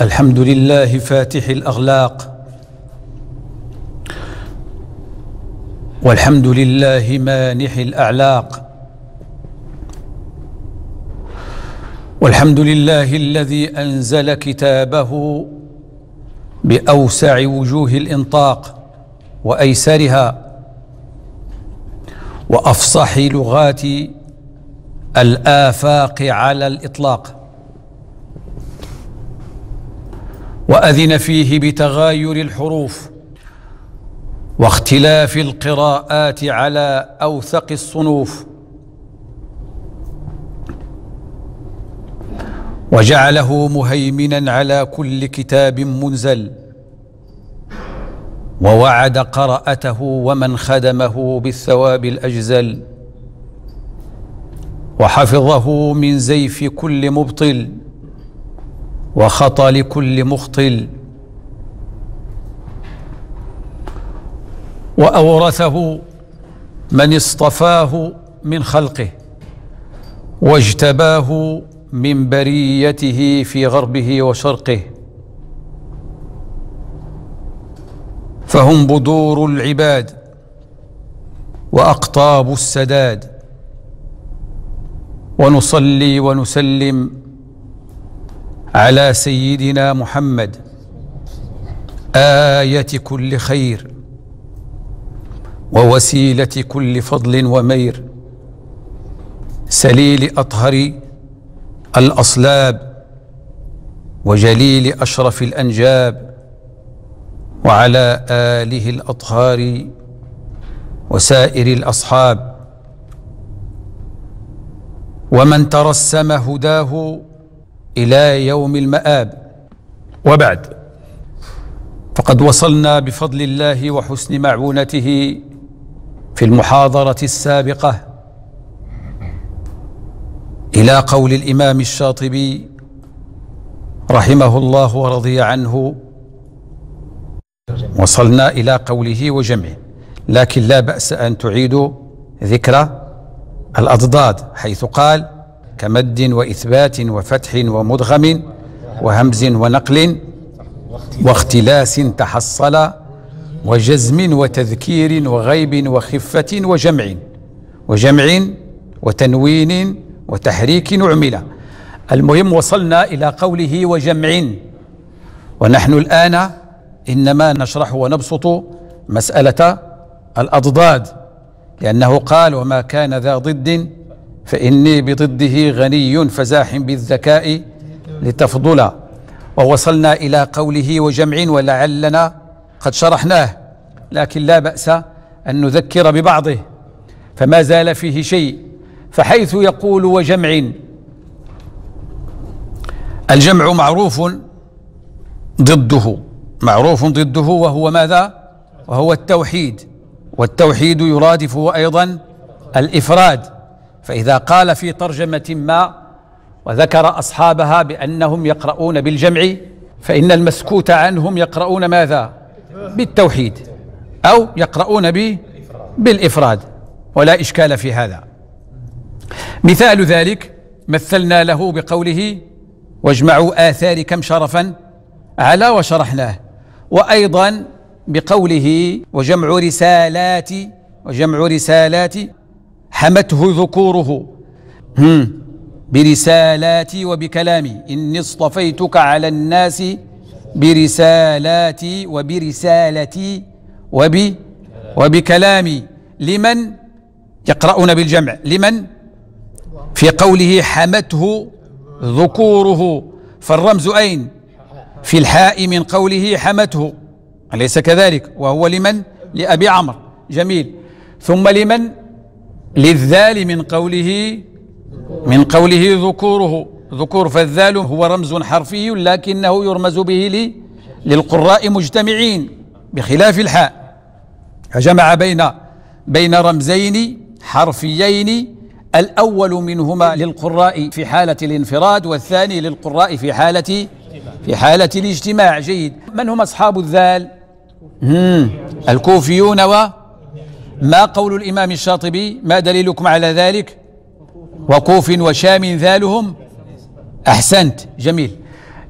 الحمد لله فاتح الاغلاق والحمد لله مانح الاعلاق والحمد لله الذي انزل كتابه باوسع وجوه الانطاق وايسرها وافصح لغات الافاق على الاطلاق واذن فيه بتغاير الحروف واختلاف القراءات على اوثق الصنوف وجعله مهيمنا على كل كتاب منزل ووعد قراءته ومن خدمه بالثواب الاجزل وحفظه من زيف كل مبطل وخطى لكل مخطل واورثه من اصطفاه من خلقه واجتباه من بريته في غربه وشرقه فهم بدور العباد واقطاب السداد ونصلي ونسلم على سيدنا محمد آية كل خير ووسيلة كل فضل ومير سليل أطهر الأصلاب وجليل أشرف الأنجاب وعلى آله الأطهار وسائر الأصحاب ومن ترسم هداه إلى يوم المآب وبعد فقد وصلنا بفضل الله وحسن معونته في المحاضرة السابقة إلى قول الإمام الشاطبي رحمه الله ورضي عنه وصلنا إلى قوله وجمعه لكن لا بأس أن تعيدوا ذكر الأضداد حيث قال كمد وإثبات وفتح ومدغم وهمز ونقل واختلاس تحصل وجزم وتذكير وغيب وخفة وجمع وجمع وتنوين وتحريك عمل المهم وصلنا إلى قوله وجمع ونحن الآن إنما نشرح ونبسط مسألة الأضداد لأنه قال وما كان ذا ضد فإني بضده غني فزاح بالذكاء لتفضلا ووصلنا إلى قوله وجمع ولعلنا قد شرحناه لكن لا بأس أن نذكر ببعضه فما زال فيه شيء فحيث يقول وجمع الجمع معروف ضده معروف ضده وهو ماذا وهو التوحيد والتوحيد يرادفه أيضا الإفراد فإذا قال في ترجمة ما وذكر أصحابها بأنهم يقرؤون بالجمع فإن المسكوت عنهم يقرؤون ماذا بالتوحيد أو يقرؤون به بالإفراد ولا إشكال في هذا مثال ذلك مثلنا له بقوله واجمعوا آثار كم شرفا على وشرحناه وأيضا بقوله وجمع رسالات وجمع رسالات حمته ذكوره برسالاتي وبكلامي إني اصطفيتك على الناس برسالاتي وبرسالتي وب وبكلامي لمن يقرؤون بالجمع لمن في قوله حمته ذكوره فالرمز أين في الحاء من قوله حمته أليس كذلك وهو لمن لأبي عمرو جميل ثم لمن للذال من قوله من قوله ذكوره ذكور فالذال هو رمز حرفي لكنه يرمز به لي للقراء مجتمعين بخلاف الحاء فجمع بين بين رمزين حرفيين الأول منهما للقراء في حالة الانفراد والثاني للقراء في حالة في حالة الاجتماع جيد من هم أصحاب الذال الكوفيون و ما قول الإمام الشاطبي ما دليلكم على ذلك وقوف وشام ذالهم أحسنت جميل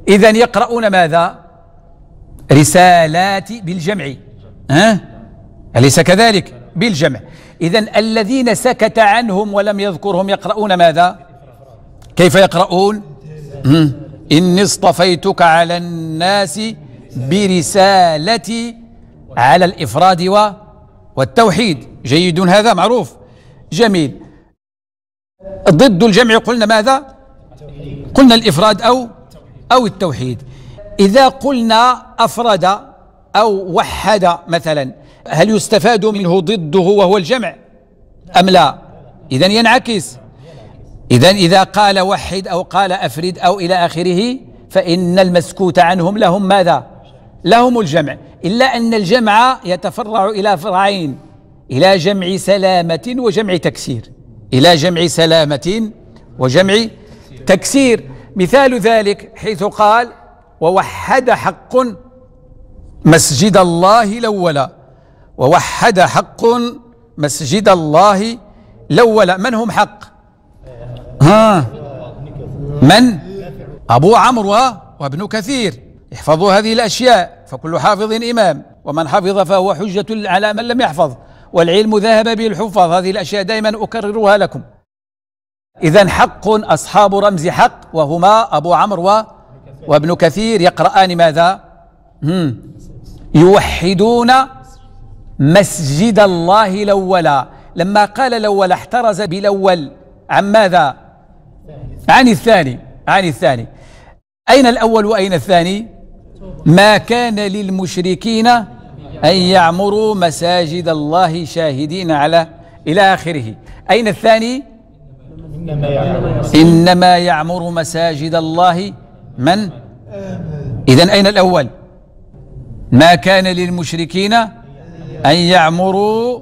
إذا يقرؤون ماذا رسالات بالجمع ها أليس كذلك بالجمع إذا الذين سكت عنهم ولم يذكرهم يقرؤون ماذا كيف يقرؤون إني اصطفيتك على الناس برسالتي على الإفراد و والتوحيد جيد هذا معروف جميل ضد الجمع قلنا ماذا قلنا الإفراد أو أو التوحيد إذا قلنا أفرد أو وحد مثلا هل يستفاد منه ضده وهو الجمع أم لا إذا ينعكس إذا إذا قال وحد أو قال أفرد أو إلى آخره فإن المسكوت عنهم لهم ماذا لهم الجمع إلا أن الجمع يتفرع إلى فرعين إلى جمع سلامة وجمع تكسير إلى جمع سلامة وجمع تكسير مثال ذلك حيث قال ووحد حق مسجد الله الأول ووحد حق مسجد الله الأول من هم حق ها من أبو عمرو وابن كثير احفظوا هذه الأشياء فكل حافظ إمام ومن حفظ فهو حجة على من لم يحفظ والعلم ذهب به الحفاظ هذه الأشياء دائما أكررها لكم إذا حق أصحاب رمز حق وهما أبو عمرو وابن كثير يقرآن ماذا يوحدون مسجد الله الأول لما قال الأول احترز بالأول عن ماذا عن الثاني عن الثاني أين الأول وأين الثاني ما كان للمشركين أن يعمروا مساجد الله شاهدين على إلى آخره أين الثاني إنما يعمر مساجد الله من إذا أين الأول ما كان للمشركين أن يعمروا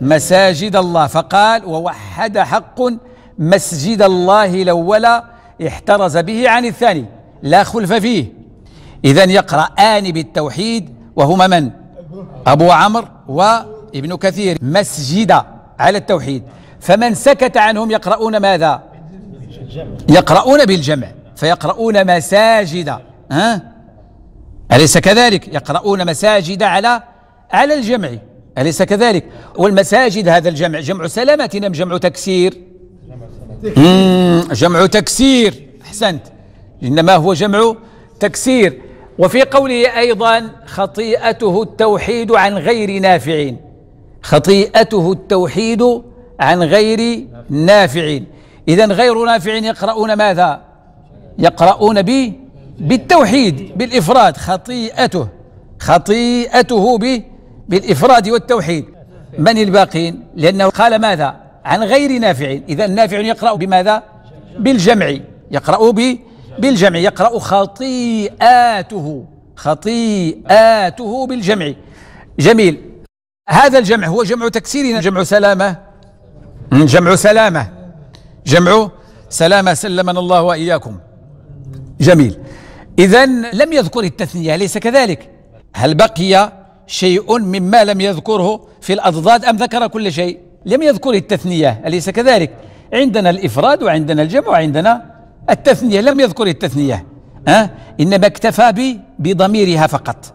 مساجد الله فقال ووحد حق مسجد الله الأول احترز به عن الثاني لا خلف فيه إذا يقرأان بالتوحيد وهما من؟ أبو عمرو وابن كثير مسجد على التوحيد فمن سكت عنهم يقرؤون ماذا؟ يقرؤون بالجمع فيقرؤون مساجد ها؟ أليس كذلك؟ يقرؤون مساجد على على الجمع أليس كذلك؟ والمساجد هذا الجمع جمع سلامة أم جمع تكسير؟ جمع تكسير أحسنت إنما هو جمع تكسير وفي قوله أيضا خطيئته التوحيد عن غير نافعين خطيئته التوحيد عن غير نافعين إذا غير نافعين يقرؤون ماذا يقرؤون به بالتوحيد بالإفراد خطيئته خطيئته به بالإفراد والتوحيد من الباقين لأنه قال ماذا عن غير نافع إذا النافع يقرأ بماذا بالجمع يقرأ به بالجمع يقرأ خطيئاته خطيئاته بالجمع جميل هذا الجمع هو جمع تكسير جمع سلامة جمع سلامة جمع سلامة سلمنا الله وإياكم جميل إذا لم يذكر التثنية ليس كذلك هل بقي شيء مما لم يذكره في الأضداد أم ذكر كل شيء لم يذكر التثنية أليس كذلك عندنا الإفراد وعندنا الجمع وعندنا التثنية لم يذكر التثنية أه؟ إنما اكتفى بضميرها فقط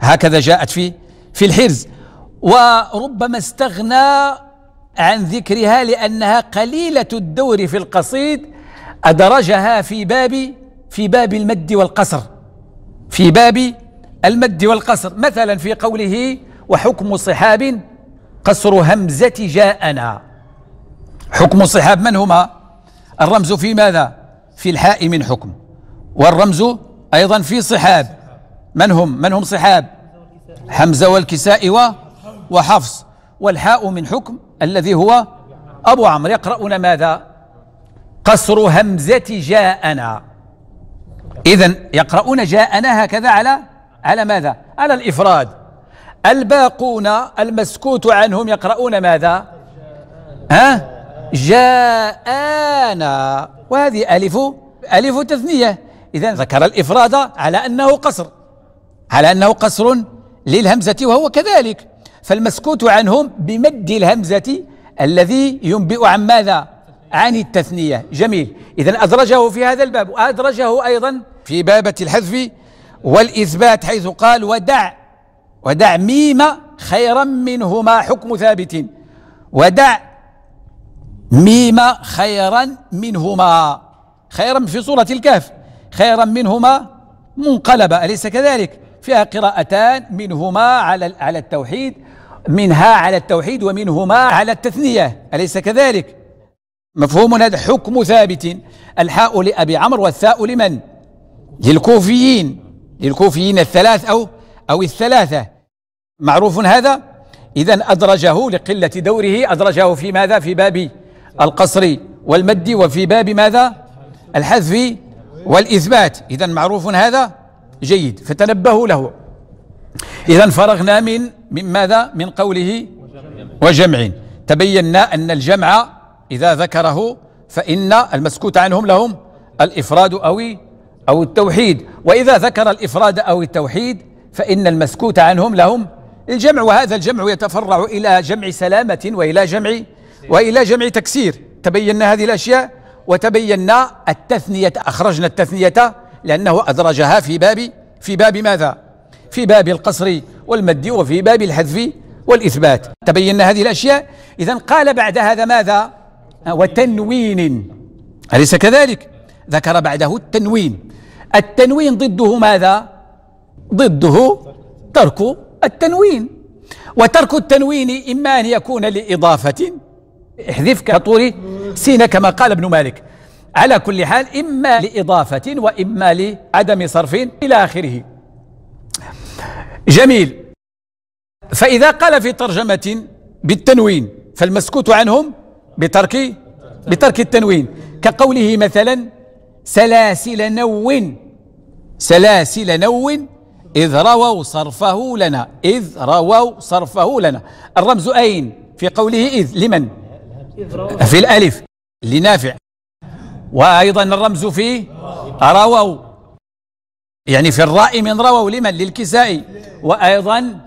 هكذا جاءت في في الحرز وربما استغنى عن ذكرها لأنها قليلة الدور في القصيد أدرجها في باب في باب المد والقصر في باب المد والقصر مثلا في قوله وحكم صحاب قصر همزة جاءنا حكم صحاب من هما الرمز في ماذا في الحاء من حكم والرمز أيضا في صحاب من هم من هم صحاب حمزة والكساء وحفص والحاء من حكم الذي هو أبو عمرو يقرؤون ماذا قصر همزة جاءنا إذا يقرؤون جاءنا هكذا على على ماذا على الإفراد الباقون المسكوت عنهم يقرؤون ماذا ها جاءنا وهذه ألف ألف تثنية إذا ذكر الإفراد على أنه قصر على أنه قصر للهمزة وهو كذلك فالمسكوت عنهم بمد الهمزة الذي ينبئ عن ماذا عن التثنية جميل إذا أدرجه في هذا الباب وأدرجه أيضا في بابة الحذف والإثبات حيث قال ودع ودع ميم خيرا منهما حكم ثابت ودع ميم خيرا منهما خيرا في سورة الكهف خيرا منهما منقلبة أليس كذلك فيها قراءتان منهما على على التوحيد منها على التوحيد ومنهما على التثنية أليس كذلك مفهوم هذا حكم ثابت الحاء لأبي عمرو والثاء لمن للكوفيين للكوفيين الثلاث أو أو الثلاثة معروف هذا إذا أدرجه لقلة دوره أدرجه في ماذا في باب القصري والمد وفي باب ماذا الحذف والإثبات إذا معروف هذا جيد فتنبهوا له إذا فرغنا من من ماذا من قوله وجمع تبينا أن الجمع إذا ذكره فإن المسكوت عنهم لهم الإفراد أو أو التوحيد وإذا ذكر الإفراد أو التوحيد فإن المسكوت عنهم لهم الجمع وهذا الجمع يتفرع إلى جمع سلامة وإلى جمع وإلى جمع تكسير تبينا هذه الأشياء وتبينا التثنية أخرجنا التثنية لأنه أدرجها في باب في باب ماذا في باب القصر والمد وفي باب الحذف والإثبات تبينا هذه الأشياء إذا قال بعد هذا ماذا وتنوين أليس كذلك ذكر بعده التنوين التنوين ضده ماذا ضده ترك التنوين وترك التنوين إما أن يكون لإضافة احذف كطور سين كما قال ابن مالك على كل حال إما لإضافة وإما لعدم صرف إلى آخره جميل فإذا قال في ترجمة بالتنوين فالمسكوت عنهم بترك بترك التنوين كقوله مثلا سلاسل نو سلاسل نو إذ رووا صرفه لنا إذ رووا صرفه لنا الرمز أين في قوله إذ لمن في الألف لنافع وأيضا الرمز في رووا يعني في الراء من رووا لمن للكسائي وأيضا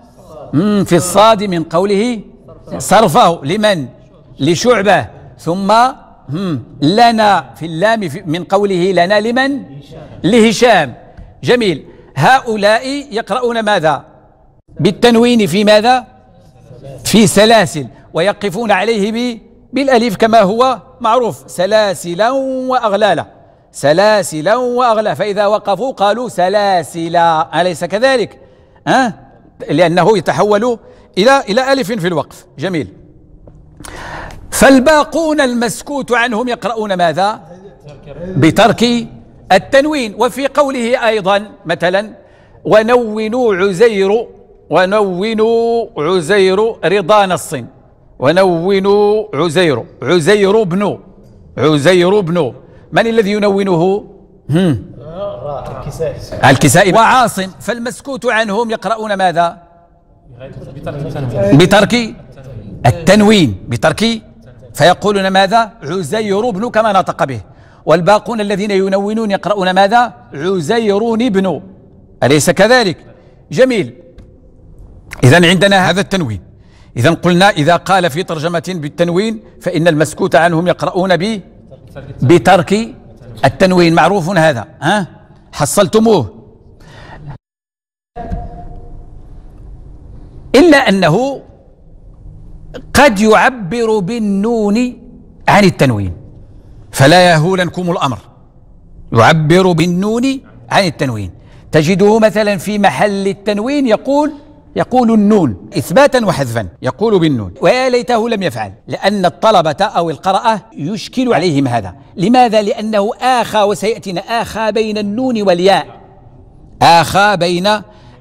في الصاد من قوله صرفه لمن لشعبة ثم لنا في اللام من قوله لنا لمن لهشام جميل هؤلاء يقرؤون ماذا بالتنوين في ماذا في سلاسل ويقفون عليه ب بالأليف كما هو معروف سلاسلا وأغلالا سلاسلا وأغلالا فإذا وقفوا قالوا سلاسلا أليس كذلك؟ أه؟ لأنه يتحول إلى إلى ألف في الوقف جميل فالباقون المسكوت عنهم يقرؤون ماذا؟ بترك التنوين وفي قوله أيضا مثلا ونونوا عزير ونونوا عزير رضا نص ونونوا عزير عزير بن عزير بن من الذي ينونه هم. الكسائي الكسائي وعاصم فالمسكوت عنهم يقرؤون ماذا بترك التنوين بترك فيقولون ماذا عزير بن كما نطق به والباقون الذين ينونون يقرؤون ماذا عزيرون بن أليس كذلك جميل إذا عندنا هذا التنوين إذا قلنا إذا قال في ترجمة بالتنوين فإن المسكوت عنهم يقرؤون ب بترك التنوين معروف هذا ها حصلتموه إلا أنه قد يعبر بالنون عن التنوين فلا يهولنكم الأمر يعبر بالنون عن التنوين تجده مثلا في محل التنوين يقول يقول النون إثباتا وحذفا يقول بالنون ويا ليته لم يفعل لأن الطلبة أو القراءة يشكل عليهم هذا لماذا؟ لأنه آخى وسيأتينا آخى بين النون والياء آخى بين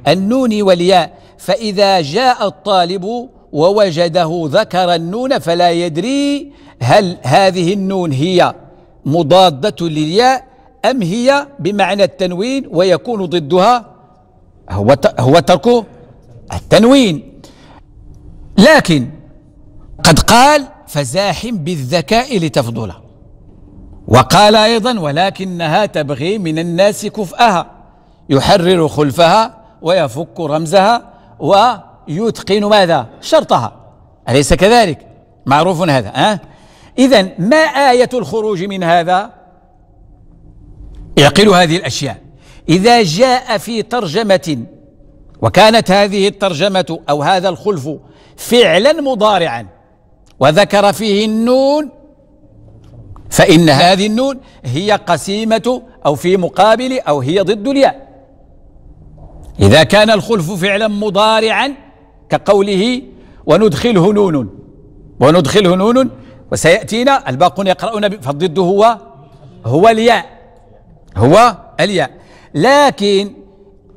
النون والياء فإذا جاء الطالب ووجده ذكر النون فلا يدري هل هذه النون هي مضادة للياء أم هي بمعنى التنوين ويكون ضدها هو هو تركه التنوين لكن قد قال فزاحم بالذكاء لتفضله وقال أيضا ولكنها تبغي من الناس كفأها يحرر خلفها ويفك رمزها ويتقن ماذا شرطها أليس كذلك معروف هذا أه؟ إذا ما آية الخروج من هذا يعقل هذه الأشياء إذا جاء في ترجمة وكانت هذه الترجمة أو هذا الخلف فعلا مضارعا وذكر فيه النون فإن هذه النون هي قسيمة أو في مقابل أو هي ضد الياء إذا كان الخلف فعلا مضارعا كقوله وندخله نون وندخله نون وسيأتينا الباقون يقرؤون فالضد هو هو الياء هو الياء لكن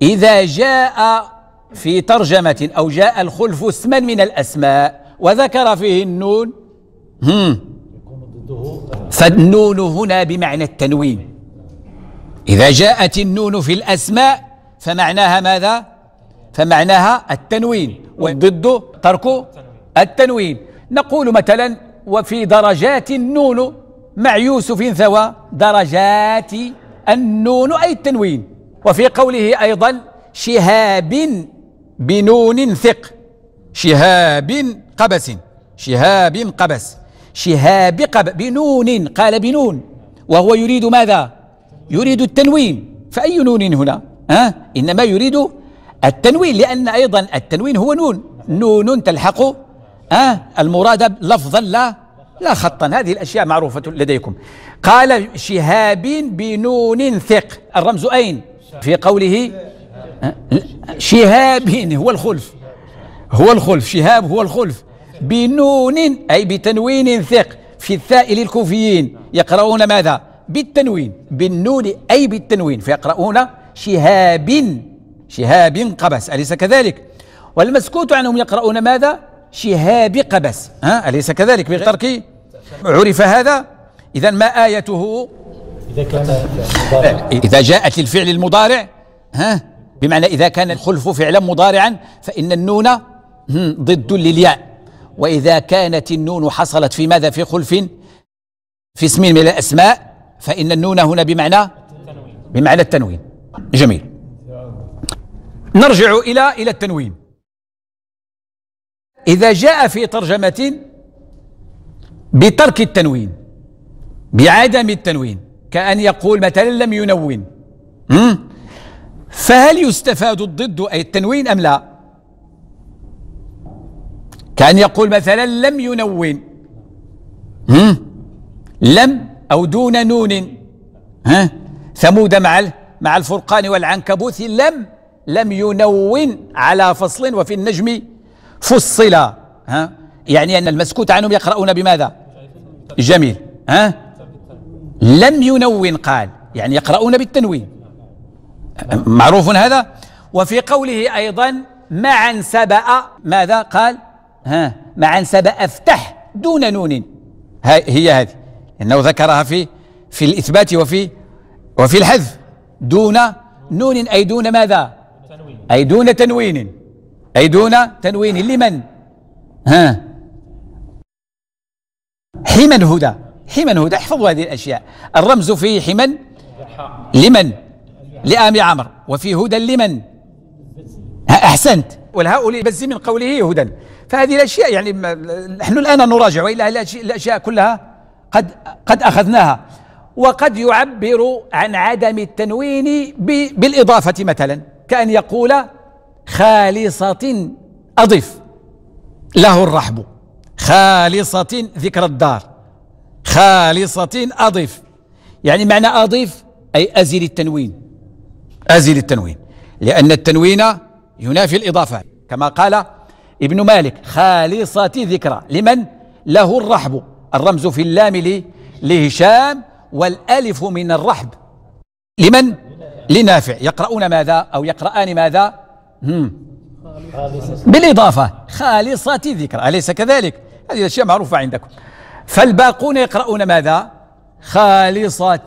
إذا جاء في ترجمة أو جاء الخلف اسما من الأسماء وذكر فيه النون هم فالنون هنا بمعنى التنوين إذا جاءت النون في الأسماء فمعناها ماذا؟ فمعناها التنوين والضد ترك التنوين نقول مثلا وفي درجات النون مع يوسف ثوى درجات النون أي التنوين وفي قوله أيضا شهاب بنون ثق شهاب قبس شهاب قبس شهاب قب بنون قال بنون وهو يريد ماذا يريد التنوين فأي نون هنا ها إنما يريد التنوين لأن أيضا التنوين هو نون نون تلحق ها المراد لفظا لا لا خطا هذه الأشياء معروفة لديكم قال شهاب بنون ثق الرمز أين في قوله شهاب هو الخلف هو الخلف شهاب هو الخلف بنون أي بتنوين ثق في الثاء للكوفيين يقرؤون ماذا بالتنوين بالنون أي بالتنوين فيقرؤون شهاب شهاب قبس أليس كذلك والمسكوت عنهم يقرؤون ماذا شهاب قبس ها أليس كذلك بترك عرف هذا إذا ما آيته إذا كان إيه، إذا جاءت الفعل المضارع ها بمعنى إذا كان الخلف فعلا مضارعا فإن النون ضد للياء وإذا كانت النون حصلت في ماذا في خلف في اسم من الأسماء فإن النون هنا بمعنى بمعنى التنوين جميل نرجع إلى إلى التنوين إذا جاء في ترجمة بترك التنوين بعدم التنوين كأن يقول مثلا لم ينون فهل يستفاد الضد أي التنوين أم لا كأن يقول مثلا لم ينون لم أو دون نون ها ثمود مع مع الفرقان والعنكبوت لم لم ينون على فصل وفي النجم فصلا ها يعني أن المسكوت عنهم يقرؤون بماذا جميل ها لم ينون قال يعني يقرؤون بالتنوين معروف هذا وفي قوله أيضا معا سبأ ماذا قال ها معا سبأ افتح دون نون هي هذه إنه ذكرها في في الإثبات وفي وفي الحذف دون نون أي دون ماذا أي دون تنوين أي دون تنوين لمن ها حمى هدى حمن هدى احفظوا هذه الأشياء الرمز في حمن لمن لآم عمر وفي هدى لمن أحسنت والهؤلاء بز من قوله هدى فهذه الأشياء يعني نحن الآن نراجع وإلا الأشياء كلها قد قد أخذناها وقد يعبر عن عدم التنوين بالإضافة مثلا كأن يقول خالصة أضف له الرحب خالصة ذكر الدار خالصة أضف يعني معنى أضف أي أزل التنوين أزل التنوين لأن التنوين ينافي الإضافة كما قال ابن مالك خالصة ذكرى لمن له الرحب الرمز في اللام لهشام والألف من الرحب لمن لنافع يقرؤون ماذا أو يقرآن ماذا هم. بالإضافة خالصة ذكرى أليس كذلك هذه الأشياء معروفة عندكم فالباقون يقرؤون ماذا خالصة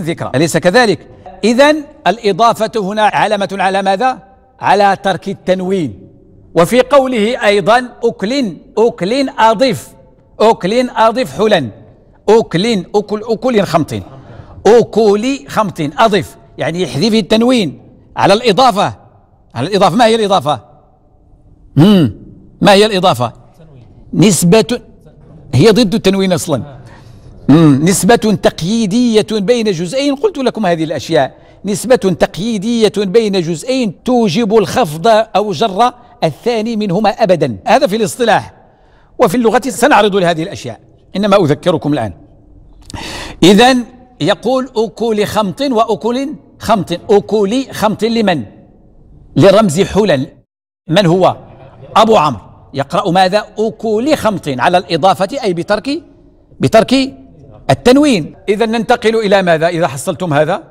ذكرى أليس كذلك إذا الإضافة هنا علامة على ماذا على ترك التنوين وفي قوله أيضا أكل أكل أضف أكل أضف حلا أكل أكل أكل خمط أكل خمط أضف يعني يحذف التنوين على الإضافة على الإضافة ما هي الإضافة مم. ما هي الإضافة نسبة هي ضد التنوين أصلا نسبة تقييدية بين جزئين قلت لكم هذه الأشياء نسبة تقييدية بين جزئين توجب الخفض أو جر الثاني منهما أبدا هذا في الاصطلاح وفي اللغة سنعرض لهذه الأشياء إنما أذكركم الآن إذا يقول أكل خمط وأكل خمط أكل خمط لمن لرمز حلل من هو أبو عمرو يقرأ ماذا أكل خمط على الإضافة أي بترك بترك التنوين إذا ننتقل إلى ماذا إذا حصلتم هذا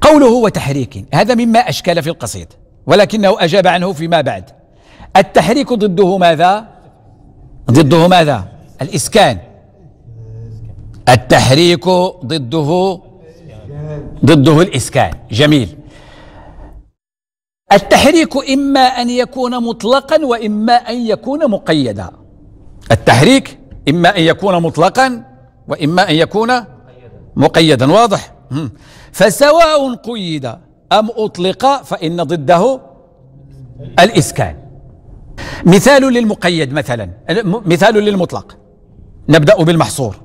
قوله وتحريك هذا مما أشكال في القصيد ولكنه أجاب عنه فيما بعد التحريك ضده ماذا ضده ماذا الإسكان التحريك ضده ضده الإسكان جميل التحريك إما أن يكون مطلقا وإما أن يكون مقيدا التحريك إما أن يكون مطلقا وإما أن يكون مقيدا واضح فسواء قيد أم أطلق فإن ضده الإسكان مثال للمقيد مثلا مثال للمطلق نبدأ بالمحصور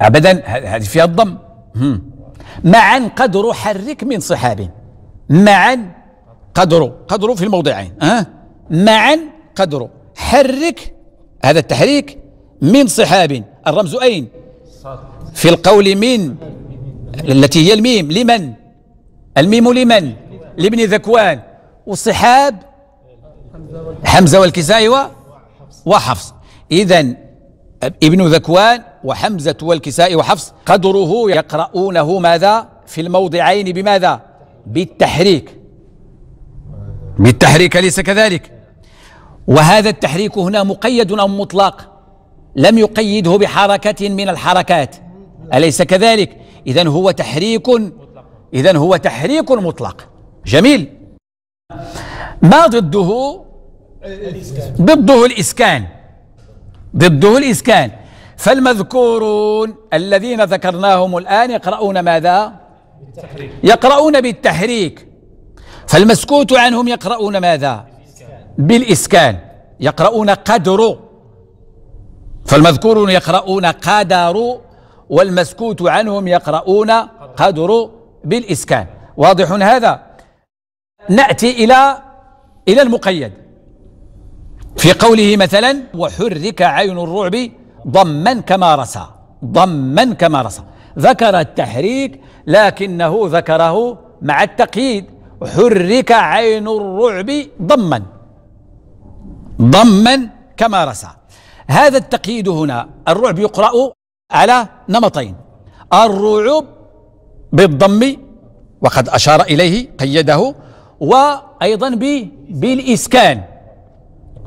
أبدا هذه فيها الضم معا قدر حرك من صحاب معا قدر قدر في الموضعين أه؟ معا قدر حرك هذا التحريك من صحاب الرمز أين في القول من التي هي الميم لمن الميم لمن لابن ذكوان والصحاب حمزة والكسائي وحفص إذا ابن ذكوان وحمزة والكساء وحفص قدره يقرؤونه ماذا في الموضعين بماذا بالتحريك بالتحريك أليس كذلك وهذا التحريك هنا مقيد أو مطلق لم يقيده بحركة من الحركات أليس كذلك إذا هو تحريك إذا هو تحريك مطلق جميل ما ضده ضده الإسكان ضده الإسكان فالمذكورون الذين ذكرناهم الآن يقرؤون ماذا بالتحريك. يقرؤون بالتحريك فالمسكوت عنهم يقرؤون ماذا بالإسكان يقرؤون قدر فالمذكورون يقرؤون قدر والمسكوت عنهم يقرؤون قدر بالإسكان واضح هذا نأتي إلى إلى المقيد في قوله مثلا وحرك عين الرعب ضما كما رسى ضما كما رسى ذكر التحريك لكنه ذكره مع التقييد حرك عين الرعب ضما ضما كما رسى هذا التقييد هنا الرعب يقرأ على نمطين الرعب بالضم وقد أشار إليه قيده وأيضا بالإسكان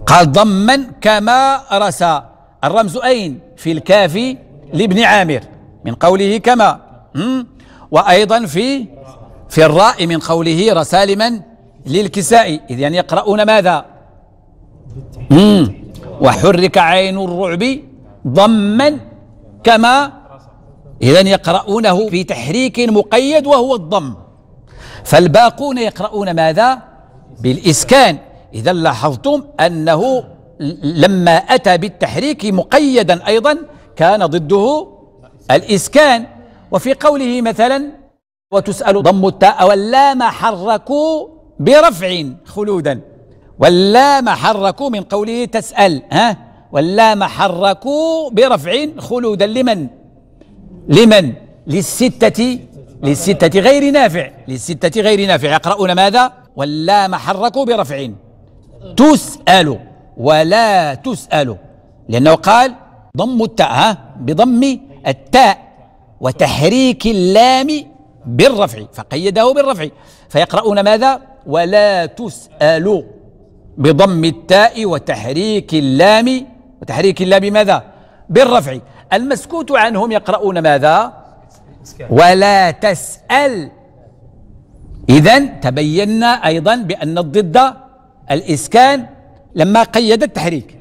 قال ضما كما رسى الرمز أين في الكافي لابن عامر من قوله كما وأيضا في في الراء من قوله رسالما للكسائي إذ يعني يقرؤون ماذا وحرك عين الرعب ضما كما إذا يقرؤونه في تحريك مقيد وهو الضم فالباقون يقرؤون ماذا بالإسكان إذا لاحظتم أنه لما أتى بالتحريك مقيدا أيضا كان ضده الإسكان وفي قوله مثلا وتسأل ضم التاء واللام حركوا برفع خلودا واللام حركوا من قوله تسأل ها واللام حركوا برفع خلودا لمن لمن للستة للستة غير نافع للستة غير نافع يقرؤون ماذا واللام حركوا برفع تسأل ولا تسأل لأنه قال ضم التاء ها بضم التاء وتحريك اللام بالرفع فقيده بالرفع فيقرؤون ماذا ولا تسأل بضم التاء وتحريك اللام وتحريك اللام ماذا بالرفع المسكوت عنهم يقرؤون ماذا ولا تسأل إذا تبينا أيضا بأن الضد الإسكان لما قيد التحريك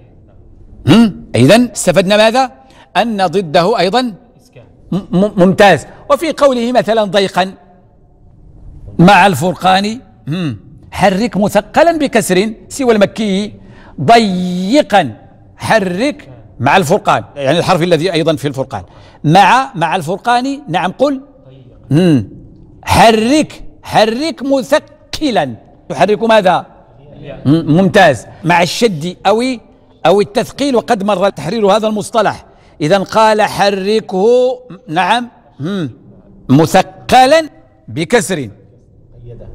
إذا استفدنا ماذا أن ضده أيضا ممتاز وفي قوله مثلا ضيقا مع الفرقان حرك مثقلا بكسر سوى المكي ضيقا حرك مع الفرقان يعني الحرف الذي أيضا في الفرقان مع مع الفرقان نعم قل حرك حرك مثقلا تحرك ماذا ممتاز مع الشد أو أو التثقيل وقد مر تحرير هذا المصطلح إذا قال حركه نعم مثقلا بكسر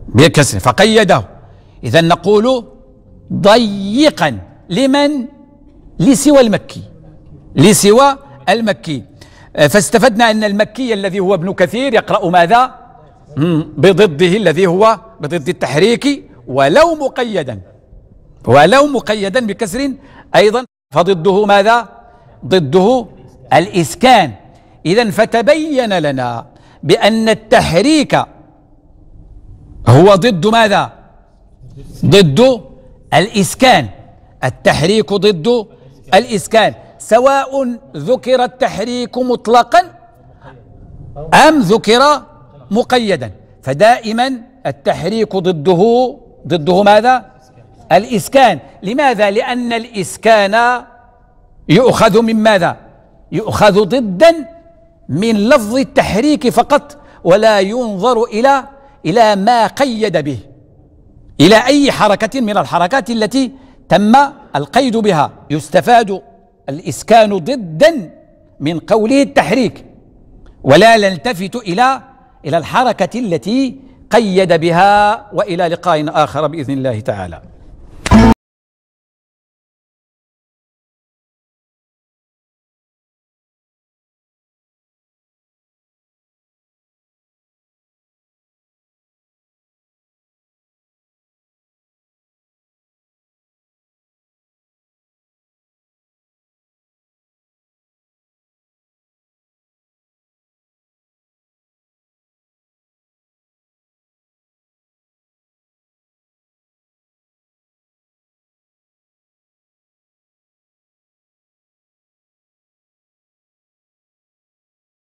بكسر فقيده إذا نقول ضيقا لمن لسوى المكي لسوى المكي آه، فاستفدنا أن المكي الذي هو ابن كثير يقرأ ماذا بضده الذي هو بضد التحريك ولو مقيدا ولو مقيدا بكسر أيضا فضده ماذا ضده الإسكان إذا فتبين لنا بأن التحريك هو ضد ماذا ضد الإسكان التحريك ضد الإسكان سواء ذكر التحريك مطلقا أم ذكر مقيدا فدائما التحريك ضده ضده ماذا الإسكان لماذا لأن الإسكان يؤخذ من ماذا يؤخذ ضدا من لفظ التحريك فقط ولا ينظر إلى إلى ما قيد به إلى أي حركة من الحركات التي تم القيد بها يستفاد الإسكان ضدا من قوله التحريك ولا نلتفت إلى إلى الحركة التي قيد بها والى لقاء اخر باذن الله تعالى